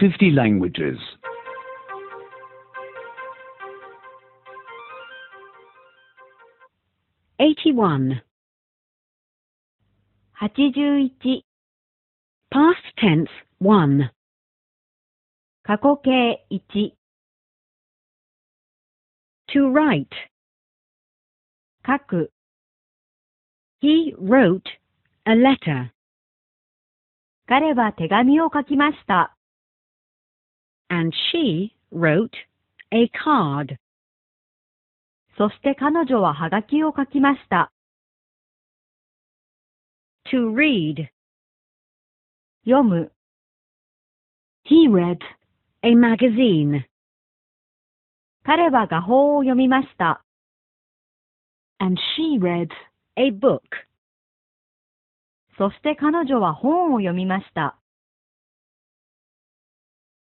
50 languages. Eighty-one. 81 past tense one. one to write 書く he wrote a letter 彼は手紙を書きました。and she wrote a card. そして彼女はハガキを書きました。to read 読む He read a magazine 彼は画報を読みました。and she read a book そして彼女は本を読みました。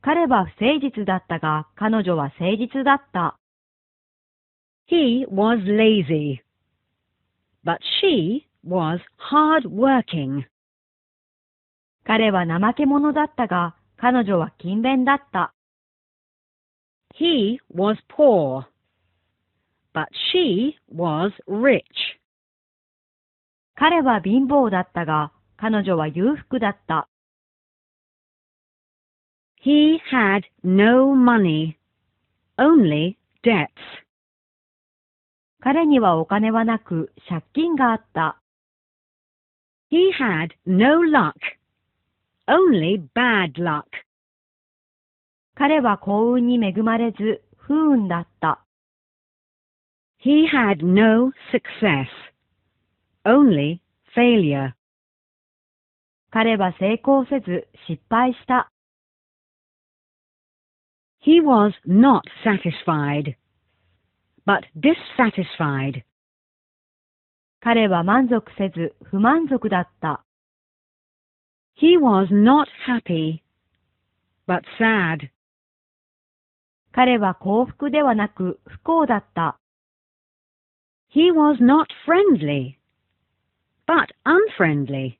彼は不誠実だったが、彼女は誠実だった。He was lazy, but she was hard-working. 彼は怠け者だったが、彼女は勤勉だった。He was poor, but she was rich. 彼は貧乏だったが、彼女は裕福だった。He had no money, only debts. 彼にはお金はなく借金があった。He had no luck, only bad luck. 彼は幸運に恵まれず不運だった。He had no success, only failure. 彼は成功せず失敗した。He was not satisfied, but dissatisfied. 彼は満足せず不満足だった。He was not happy, but sad. 彼は幸福ではなく不幸だった。He was not friendly, but unfriendly.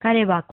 彼は